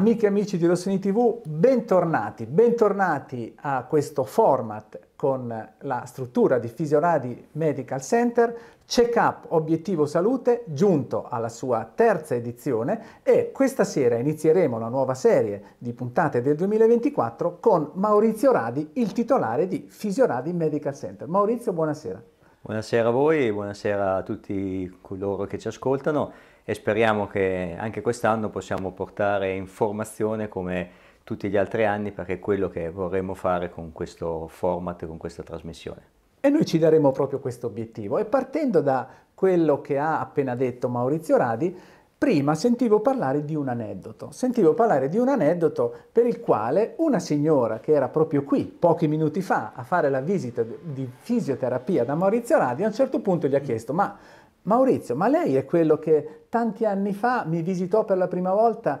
Amiche e amici di Rossini TV, bentornati, bentornati a questo format con la struttura di Fisioradi Medical Center, check-up obiettivo salute giunto alla sua terza edizione e questa sera inizieremo la nuova serie di puntate del 2024 con Maurizio Radi, il titolare di Fisioradi Medical Center. Maurizio, buonasera. Buonasera a voi, buonasera a tutti coloro che ci ascoltano e speriamo che anche quest'anno possiamo portare informazione come tutti gli altri anni perché è quello che vorremmo fare con questo format, con questa trasmissione. E noi ci daremo proprio questo obiettivo. E partendo da quello che ha appena detto Maurizio Radi, prima sentivo parlare di un aneddoto. Sentivo parlare di un aneddoto per il quale una signora che era proprio qui pochi minuti fa a fare la visita di fisioterapia da Maurizio Radi, a un certo punto gli ha chiesto, ma Maurizio, ma lei è quello che tanti anni fa mi visitò per la prima volta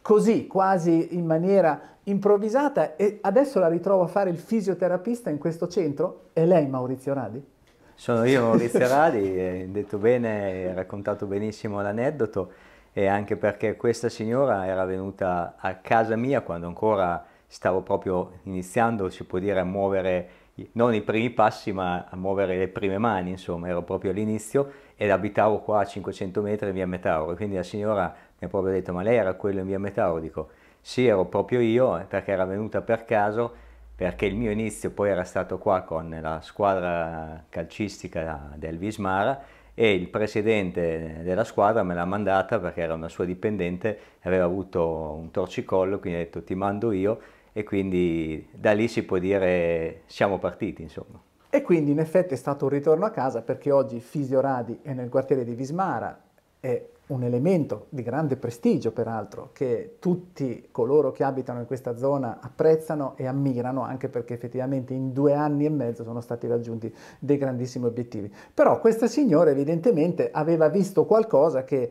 così, quasi in maniera improvvisata e adesso la ritrovo a fare il fisioterapista in questo centro? È lei Maurizio Radi? Sono io Maurizio Radi, eh, detto bene, raccontato benissimo l'aneddoto e anche perché questa signora era venuta a casa mia quando ancora stavo proprio iniziando, si può dire, a muovere non i primi passi ma a muovere le prime mani, insomma, ero proprio all'inizio ed abitavo qua a 500 metri in via Metauro, quindi la signora mi ha proprio detto ma lei era quello in via Metauro? Dico sì, ero proprio io eh, perché era venuta per caso perché il mio inizio poi era stato qua con la squadra calcistica del Vismara e il presidente della squadra me l'ha mandata perché era una sua dipendente, e aveva avuto un torcicollo, quindi ha detto ti mando io e quindi da lì si può dire siamo partiti insomma. E quindi in effetti è stato un ritorno a casa perché oggi Fisioradi è nel quartiere di Vismara, è un elemento di grande prestigio peraltro che tutti coloro che abitano in questa zona apprezzano e ammirano anche perché effettivamente in due anni e mezzo sono stati raggiunti dei grandissimi obiettivi. Però questa signora evidentemente aveva visto qualcosa che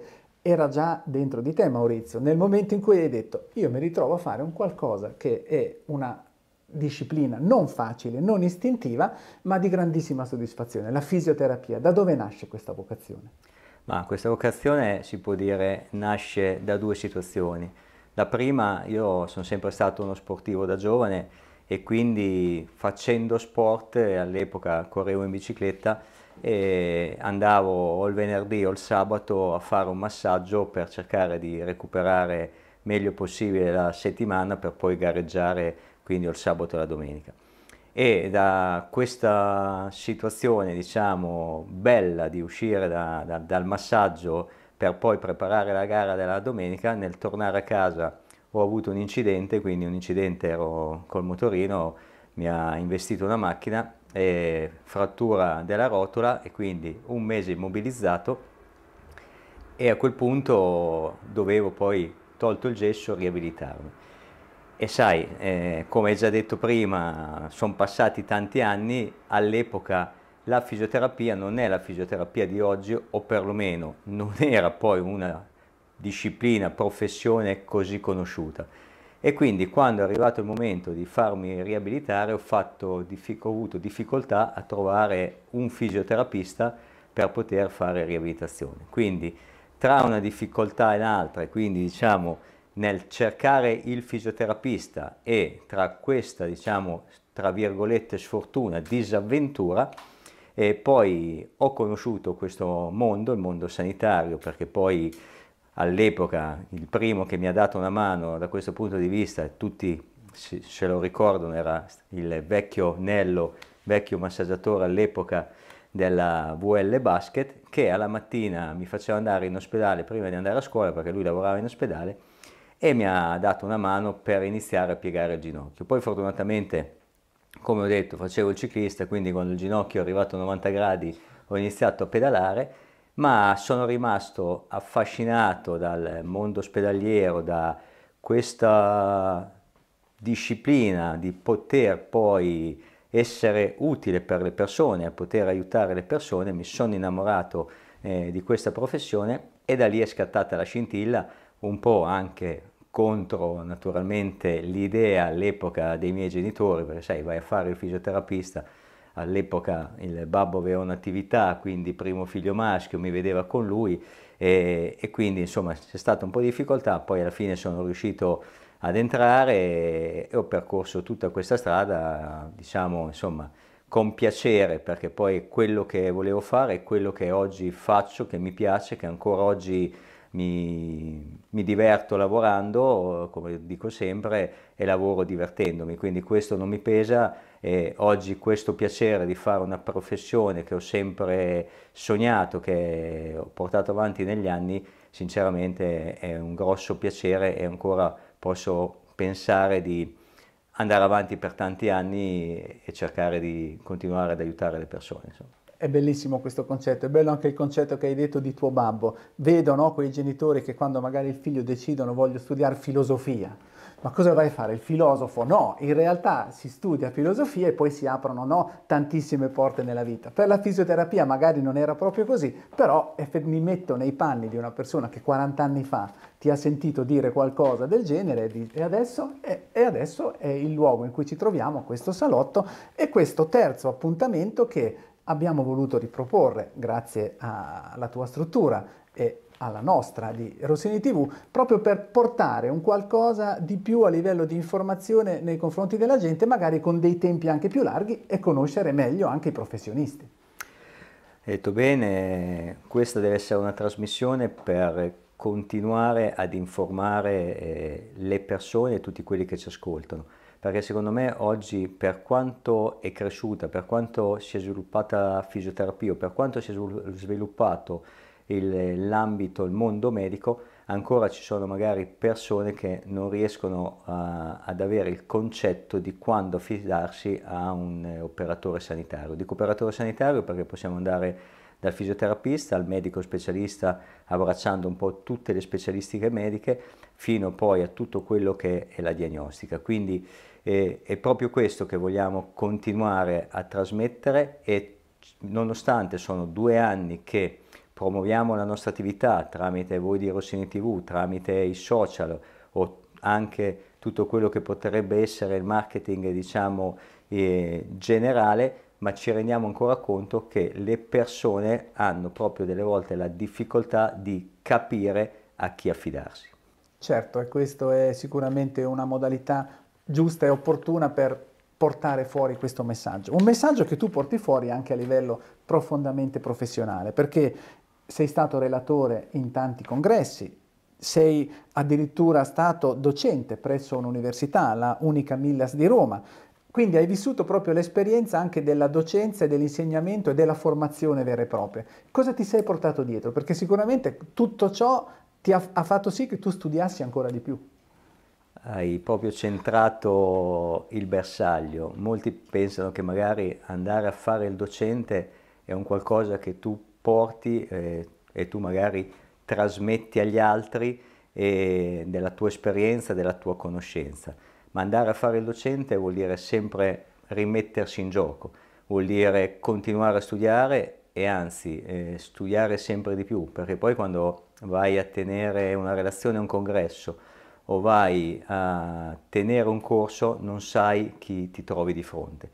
era già dentro di te Maurizio, nel momento in cui hai detto io mi ritrovo a fare un qualcosa che è una disciplina non facile, non istintiva, ma di grandissima soddisfazione, la fisioterapia. Da dove nasce questa vocazione? Ma questa vocazione si può dire nasce da due situazioni. La prima, io sono sempre stato uno sportivo da giovane e quindi facendo sport, all'epoca correvo in bicicletta, e andavo o il venerdì o il sabato a fare un massaggio per cercare di recuperare meglio possibile la settimana per poi gareggiare quindi il sabato e la domenica. E da questa situazione diciamo bella di uscire da, da, dal massaggio per poi preparare la gara della domenica, nel tornare a casa ho avuto un incidente, quindi un incidente ero col motorino, mi ha investito una macchina eh, frattura della rotola e quindi un mese immobilizzato e a quel punto dovevo poi, tolto il gesso, riabilitarmi. E sai, eh, come già detto prima, sono passati tanti anni, all'epoca la fisioterapia non è la fisioterapia di oggi o perlomeno non era poi una disciplina, professione così conosciuta e quindi quando è arrivato il momento di farmi riabilitare ho, fatto, ho avuto difficoltà a trovare un fisioterapista per poter fare riabilitazione. Quindi tra una difficoltà e l'altra, e quindi diciamo nel cercare il fisioterapista e tra questa diciamo tra virgolette sfortuna, disavventura, e poi ho conosciuto questo mondo, il mondo sanitario, perché poi all'epoca il primo che mi ha dato una mano da questo punto di vista, tutti se lo ricordano, era il vecchio Nello, vecchio massaggiatore all'epoca della VL Basket, che alla mattina mi faceva andare in ospedale prima di andare a scuola perché lui lavorava in ospedale e mi ha dato una mano per iniziare a piegare il ginocchio. Poi fortunatamente, come ho detto, facevo il ciclista, quindi quando il ginocchio è arrivato a 90 gradi ho iniziato a pedalare ma sono rimasto affascinato dal mondo ospedaliero, da questa disciplina di poter poi essere utile per le persone, poter aiutare le persone, mi sono innamorato eh, di questa professione e da lì è scattata la scintilla, un po' anche contro naturalmente l'idea all'epoca dei miei genitori, perché sai, vai a fare il fisioterapista, all'epoca il babbo aveva un'attività, quindi primo figlio maschio, mi vedeva con lui e, e quindi insomma c'è stata un po' di difficoltà, poi alla fine sono riuscito ad entrare e, ho percorso tutta questa strada, diciamo insomma con piacere perché poi quello che volevo fare è quello che oggi faccio, che mi piace, che ancora oggi mi, mi, diverto lavorando, come dico sempre, e lavoro divertendomi, quindi questo non mi pesa e oggi questo piacere di fare una professione che ho sempre sognato, che ho portato avanti negli anni, sinceramente è un grosso piacere e ancora posso pensare di andare avanti per tanti anni e cercare di continuare ad aiutare le persone. Insomma. È bellissimo questo concetto, è bello anche il concetto che hai detto di tuo babbo. Vedo no, quei genitori che quando magari il figlio decidono voglio studiare filosofia, ma cosa vai a fare? Il filosofo? No, in realtà si studia filosofia e poi si aprono no, tantissime porte nella vita. Per la fisioterapia magari non era proprio così, però mi metto nei panni di una persona che 40 anni fa ti ha sentito dire qualcosa del genere e adesso, e, e adesso è il luogo in cui ci troviamo, questo salotto e questo terzo appuntamento che abbiamo voluto riproporre grazie alla tua struttura e alla nostra di Rossini TV, proprio per portare un qualcosa di più a livello di informazione nei confronti della gente, magari con dei tempi anche più larghi e conoscere meglio anche i professionisti. Hai detto bene, questa deve essere una trasmissione per continuare ad informare eh, le persone e tutti quelli che ci ascoltano, perché secondo me oggi per quanto è cresciuta, per quanto si è sviluppata la fisioterapia, per quanto si è sviluppato l'ambito, il mondo medico, ancora ci sono magari persone che non riescono a, ad avere il concetto di quando affidarsi a un eh, operatore sanitario. Dico operatore sanitario perché possiamo andare dal fisioterapista al medico specialista abbracciando un po' tutte le specialistiche mediche fino poi a tutto quello che è la diagnostica. Quindi eh, è proprio questo che vogliamo continuare a trasmettere e nonostante sono due anni che promuoviamo la nostra attività tramite voi di Rossini TV, tramite i social o anche tutto quello che potrebbe essere il marketing diciamo eh, generale, ma ci rendiamo ancora conto che le persone hanno proprio delle volte la difficoltà di capire a chi affidarsi. Certo, e questa è sicuramente una modalità giusta e opportuna per portare fuori questo messaggio. Un messaggio che tu porti fuori anche a livello profondamente professionale, perché sei stato relatore in tanti congressi, sei addirittura stato docente presso un'università, la Unica Millas di Roma, quindi hai vissuto proprio l'esperienza anche della docenza e dell'insegnamento e della formazione vera e propria. Cosa ti sei portato dietro? Perché sicuramente tutto ciò ti ha, ha fatto sì che tu studiassi ancora di più. Hai proprio centrato il bersaglio. Molti pensano che magari andare a fare il docente è un qualcosa che tu porti eh, e tu magari trasmetti agli altri eh, della tua esperienza, della tua conoscenza. Ma andare a fare il docente vuol dire sempre rimettersi in gioco, vuol dire continuare a studiare e anzi eh, studiare sempre di più, perché poi quando vai a tenere una relazione, un congresso o vai a tenere un corso non sai chi ti trovi di fronte.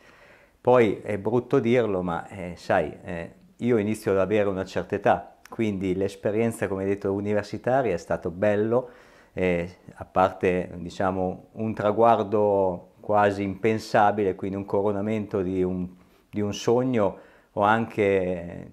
Poi è brutto dirlo, ma eh, sai, eh, io inizio ad avere una certa età, quindi l'esperienza, come detto, universitaria è stato bello, eh, a parte diciamo, un traguardo quasi impensabile, quindi un coronamento di un, di un sogno o anche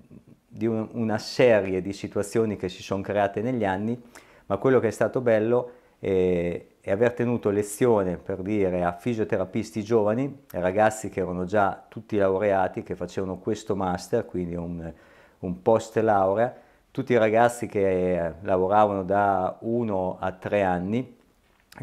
di un, una serie di situazioni che si sono create negli anni, ma quello che è stato bello eh, e aver tenuto lezione per dire a fisioterapisti giovani, ragazzi che erano già tutti laureati, che facevano questo master, quindi un, un post laurea, tutti i ragazzi che eh, lavoravano da uno a tre anni,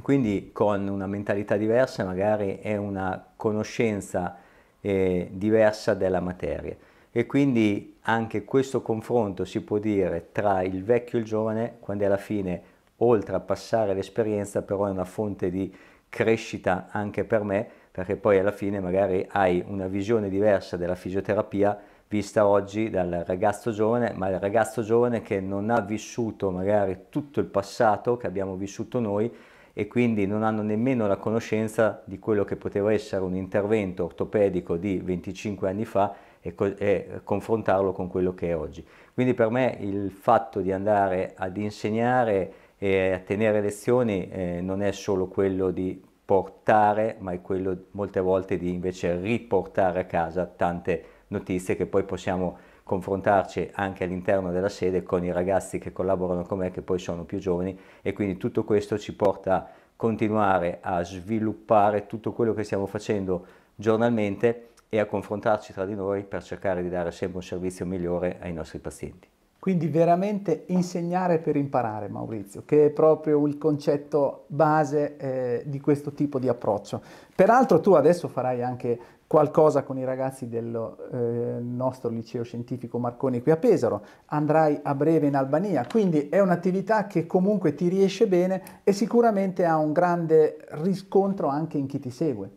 quindi con una mentalità diversa magari è una conoscenza eh, diversa della materia. E quindi anche questo confronto si può dire tra il vecchio e il giovane, quando alla fine oltre a passare l'esperienza, però è una fonte di crescita anche per me, perché poi alla fine magari hai una visione diversa della fisioterapia vista oggi dal ragazzo giovane, ma il ragazzo giovane che non ha vissuto magari tutto il passato che abbiamo vissuto noi e quindi non hanno nemmeno la conoscenza di quello che poteva essere un intervento ortopedico di 25 anni fa e, co e confrontarlo con quello che è oggi. Quindi per me il fatto di andare ad insegnare e a tenere lezioni eh, non è solo quello di portare, ma è quello molte volte di invece riportare a casa tante notizie che poi possiamo confrontarci anche all'interno della sede con i ragazzi che collaborano con me, che poi sono più giovani e quindi tutto questo ci porta a continuare a sviluppare tutto quello che stiamo facendo giornalmente e a confrontarci tra di noi per cercare di dare sempre un servizio migliore ai nostri pazienti. Quindi veramente insegnare per imparare, Maurizio, che è proprio il concetto base eh, di questo tipo di approccio. Peraltro tu adesso farai anche qualcosa con i ragazzi del eh, nostro liceo scientifico Marconi qui a Pesaro, andrai a breve in Albania, quindi è un'attività che comunque ti riesce bene e sicuramente ha un grande riscontro anche in chi ti segue.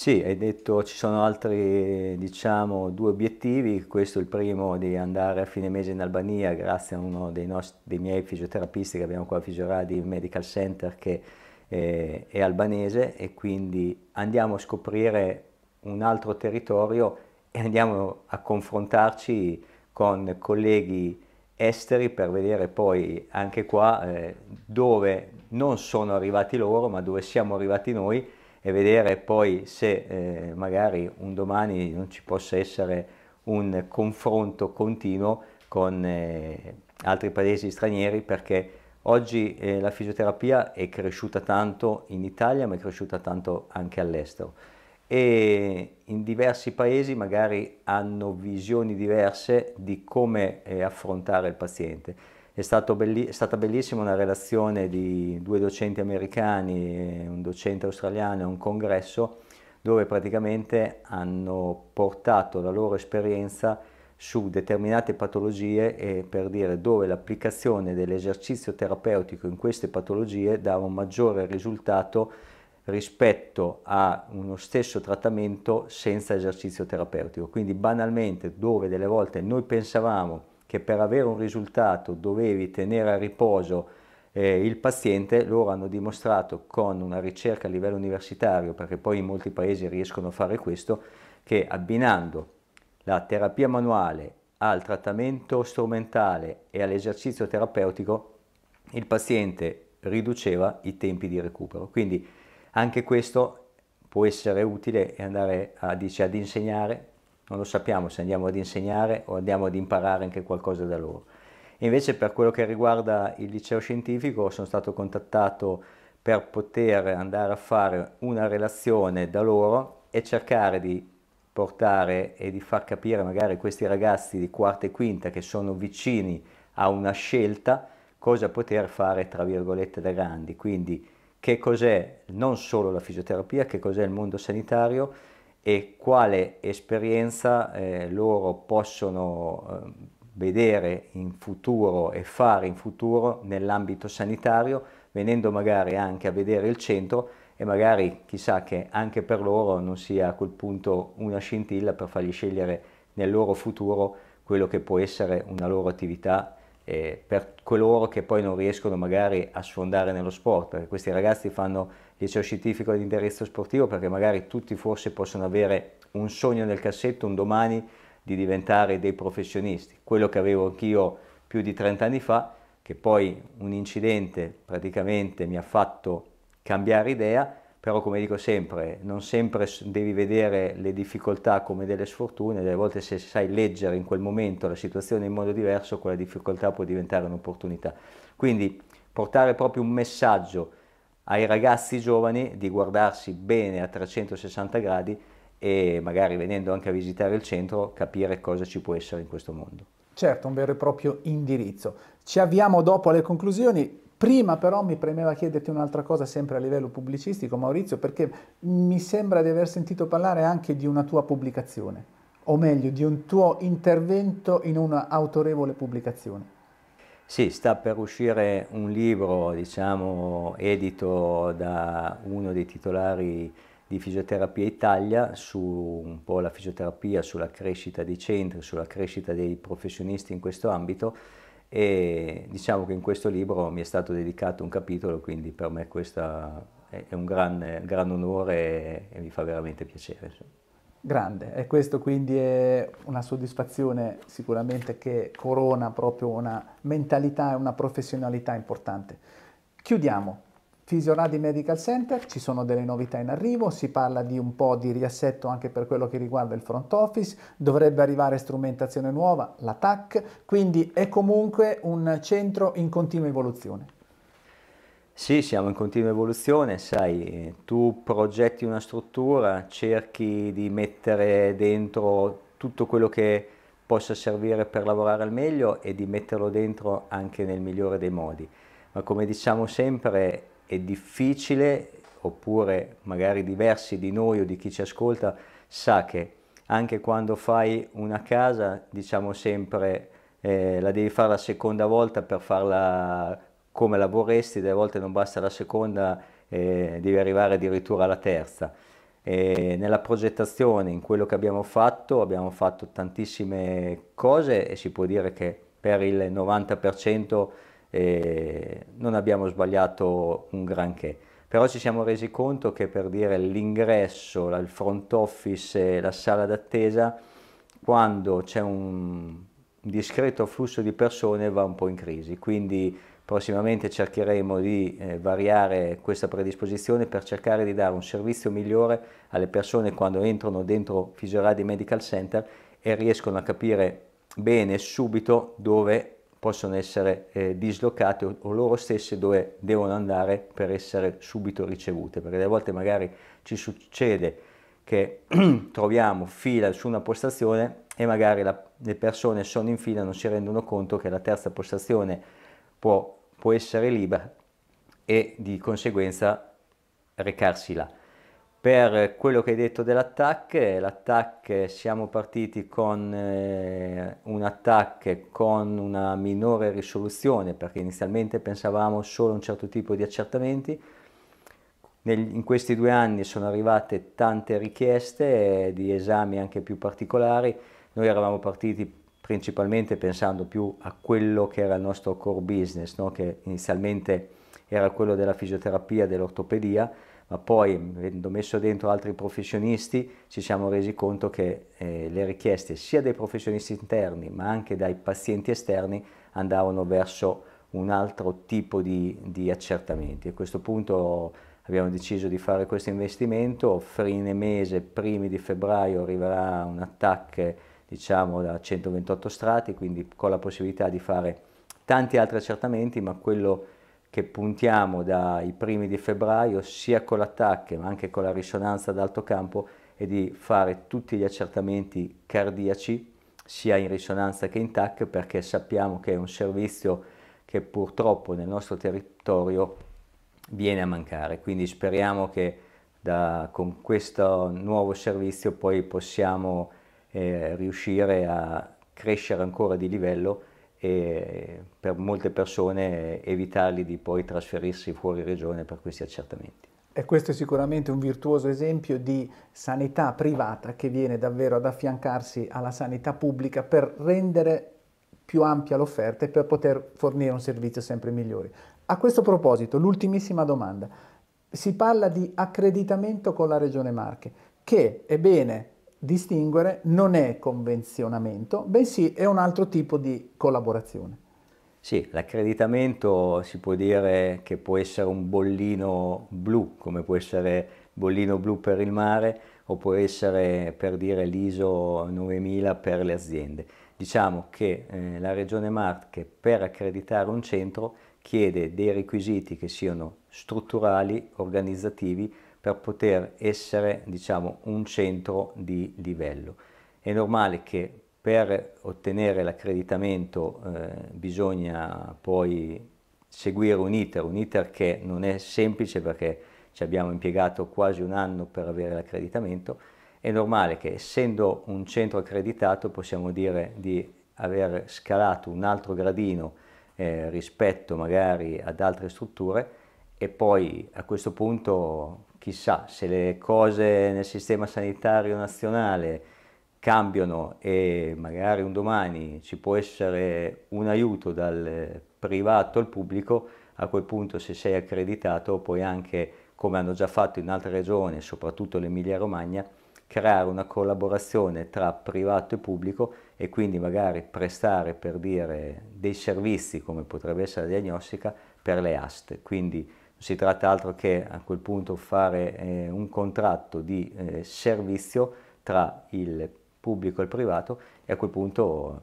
Sì, hai detto ci sono altri diciamo, due obiettivi, questo è il primo di andare a fine mese in Albania grazie a uno dei, nostri, dei miei fisioterapisti che abbiamo qua a Fisioradi Medical Center che eh, è albanese e quindi andiamo a scoprire un altro territorio e andiamo a confrontarci con colleghi esteri per vedere poi anche qua eh, dove non sono arrivati loro ma dove siamo arrivati noi e vedere poi se eh, magari un domani non ci possa essere un confronto continuo con eh, altri paesi stranieri perché oggi eh, la fisioterapia è cresciuta tanto in Italia ma è cresciuta tanto anche all'estero e in diversi paesi magari hanno visioni diverse di come eh, affrontare il paziente è, belli è stata bellissima una relazione di due docenti americani, un docente australiano e un congresso dove praticamente hanno portato la loro esperienza su determinate patologie e per dire dove l'applicazione dell'esercizio terapeutico in queste patologie dava un maggiore risultato rispetto a uno stesso trattamento senza esercizio terapeutico. Quindi banalmente dove delle volte noi pensavamo che per avere un risultato dovevi tenere a riposo eh, il paziente, loro hanno dimostrato con una ricerca a livello universitario, perché poi in molti paesi riescono a fare questo, che abbinando la terapia manuale al trattamento strumentale e all'esercizio terapeutico, il paziente riduceva i tempi di recupero. Quindi anche questo può essere utile e andare a, dice, ad insegnare non lo sappiamo se andiamo ad insegnare o andiamo ad imparare anche qualcosa da loro. E invece per quello che riguarda il liceo scientifico sono stato contattato per poter andare a fare una relazione da loro e cercare di portare e di far capire magari questi ragazzi di quarta e quinta che sono vicini a una scelta cosa poter fare tra virgolette da grandi, quindi che cos'è non solo la fisioterapia, che cos'è il mondo sanitario, e quale esperienza eh, loro possono eh, vedere in futuro e fare in futuro nell'ambito sanitario, venendo magari anche a vedere il centro e magari chissà che anche per loro non sia a quel punto una scintilla per fargli scegliere nel loro futuro quello che può essere una loro attività eh, per coloro che poi non riescono magari a sfondare nello sport, perché questi ragazzi fanno liceo scientifico di indirizzo sportivo perché magari tutti forse possono avere un sogno nel cassetto un domani di diventare dei professionisti. Quello che avevo anch'io più di 30 anni fa, che poi un incidente praticamente mi ha fatto cambiare idea, però come dico sempre, non sempre devi vedere le difficoltà come delle sfortune, delle volte se sai leggere in quel momento la situazione in modo diverso, quella difficoltà può diventare un'opportunità. Quindi portare proprio un messaggio ai ragazzi giovani di guardarsi bene a 360 gradi e magari venendo anche a visitare il centro capire cosa ci può essere in questo mondo. Certo, un vero e proprio indirizzo. Ci avviamo dopo alle conclusioni. Prima però mi premeva chiederti un'altra cosa sempre a livello pubblicistico, Maurizio, perché mi sembra di aver sentito parlare anche di una tua pubblicazione, o meglio di un tuo intervento in una autorevole pubblicazione. Sì, sta per uscire un libro, diciamo, edito da uno dei titolari di Fisioterapia Italia su un po' la fisioterapia, sulla crescita dei centri, sulla crescita dei professionisti in questo ambito e diciamo che in questo libro mi è stato dedicato un capitolo, quindi per me questo è un gran, gran onore e mi fa veramente piacere grande e questo quindi è una soddisfazione sicuramente che corona proprio una mentalità e una professionalità importante. Chiudiamo. Fisioradi Medical Center, ci sono delle novità in arrivo, si parla di un po' di riassetto anche per quello che riguarda il front office, dovrebbe arrivare strumentazione nuova, la TAC, quindi è comunque un centro in continua evoluzione. Sì, siamo in continua evoluzione, sai, tu progetti una struttura, cerchi di mettere dentro tutto quello che possa servire per lavorare al meglio e di metterlo dentro anche nel migliore dei modi. Ma come diciamo sempre, è difficile, oppure magari diversi di noi o di chi ci ascolta, sa che anche quando fai una casa, diciamo sempre, eh, la devi fare la seconda volta per farla come la vorresti, delle volte non basta la seconda, eh, devi arrivare addirittura alla terza. E nella progettazione, in quello che abbiamo fatto, abbiamo fatto tantissime cose e si può dire che per il 90% eh, non abbiamo sbagliato un granché. Però ci siamo resi conto che per dire l'ingresso, il front office, la sala d'attesa, quando c'è un discreto flusso di persone va un po' in crisi. Quindi Prossimamente cercheremo di eh, variare questa predisposizione per cercare di dare un servizio migliore alle persone quando entrano dentro Fisioradi Medical Center e riescono a capire bene subito dove possono essere eh, dislocate o, o, loro stesse dove devono andare per essere subito ricevute, perché a volte magari ci succede che troviamo fila su una postazione e magari la, le persone sono in fila e non si rendono conto che la terza postazione può può essere libera e di conseguenza recarsi là. Per quello che hai detto dell'attacco, l'attack siamo partiti con eh, un attacco con una minore risoluzione perché inizialmente pensavamo solo a un certo tipo di accertamenti. Nel, in questi due anni sono arrivate tante richieste eh, di esami anche più particolari. Noi eravamo partiti principalmente pensando più a quello che era il nostro core business, no? che inizialmente era quello della fisioterapia, dell'ortopedia, ma poi avendo messo dentro altri professionisti ci siamo resi conto che eh, le richieste sia dei professionisti interni ma anche dai pazienti esterni andavano verso un altro tipo di, di accertamenti. A questo punto abbiamo deciso di fare questo investimento, fine mese, primi di febbraio arriverà un attacco diciamo da 128 strati, quindi con la possibilità di fare tanti altri accertamenti, ma quello che puntiamo dai primi di febbraio, sia con l'attacco ma anche con la risonanza ad alto campo, è di fare tutti gli accertamenti cardiaci, sia in risonanza che in TAC, perché sappiamo che è un servizio che purtroppo nel nostro territorio viene a mancare. Quindi speriamo che da, con questo nuovo servizio poi possiamo eh, riuscire a crescere ancora di livello e per molte persone evitarli di poi trasferirsi fuori regione per questi accertamenti. E questo è sicuramente un virtuoso esempio di sanità privata che viene davvero ad affiancarsi alla sanità pubblica per rendere più ampia l'offerta e per poter fornire un servizio sempre migliore. A questo proposito, l'ultimissima domanda. Si parla di accreditamento con la Regione Marche, che, è bene distinguere non è convenzionamento, bensì è un altro tipo di collaborazione. Sì, l'accreditamento si può dire che può essere un bollino blu, come può essere bollino blu per il mare o può essere per dire l'ISO 9000 per le aziende. Diciamo che eh, la Regione Marche per accreditare un centro chiede dei requisiti che siano strutturali, organizzativi, per poter essere diciamo, un centro di livello. È normale che per ottenere l'accreditamento eh, bisogna poi seguire un iter, un iter che non è semplice perché ci abbiamo impiegato quasi un anno per avere l'accreditamento, è normale che essendo un centro accreditato possiamo dire di aver scalato un altro gradino eh, rispetto magari ad altre strutture e poi a questo punto chissà se le cose nel sistema sanitario nazionale cambiano e magari un domani ci può essere un aiuto dal privato al pubblico, a quel punto se sei accreditato puoi anche, come hanno già fatto in altre regioni, soprattutto l'Emilia Romagna, creare una collaborazione tra privato e pubblico e quindi magari prestare per dire dei servizi come potrebbe essere la diagnostica per le aste. Quindi si tratta altro che a quel punto fare eh, un contratto di eh, servizio tra il pubblico e il privato e a quel punto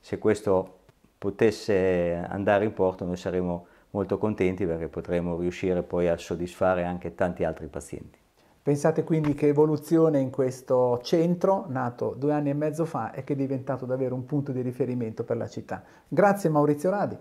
se questo potesse andare in porto noi saremmo molto contenti perché potremo riuscire poi a soddisfare anche tanti altri pazienti. Pensate quindi che evoluzione in questo centro, nato due anni e mezzo fa e che è diventato davvero un punto di riferimento per la città. Grazie Maurizio Radi.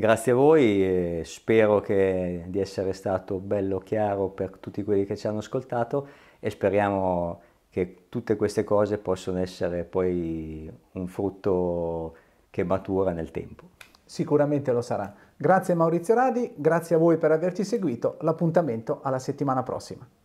Grazie a voi spero che, di essere stato bello chiaro per tutti quelli che ci hanno ascoltato e speriamo che tutte queste cose possano essere poi un frutto che matura nel tempo. Sicuramente lo sarà. Grazie Maurizio Radi, grazie a voi per averci seguito, l'appuntamento alla settimana prossima.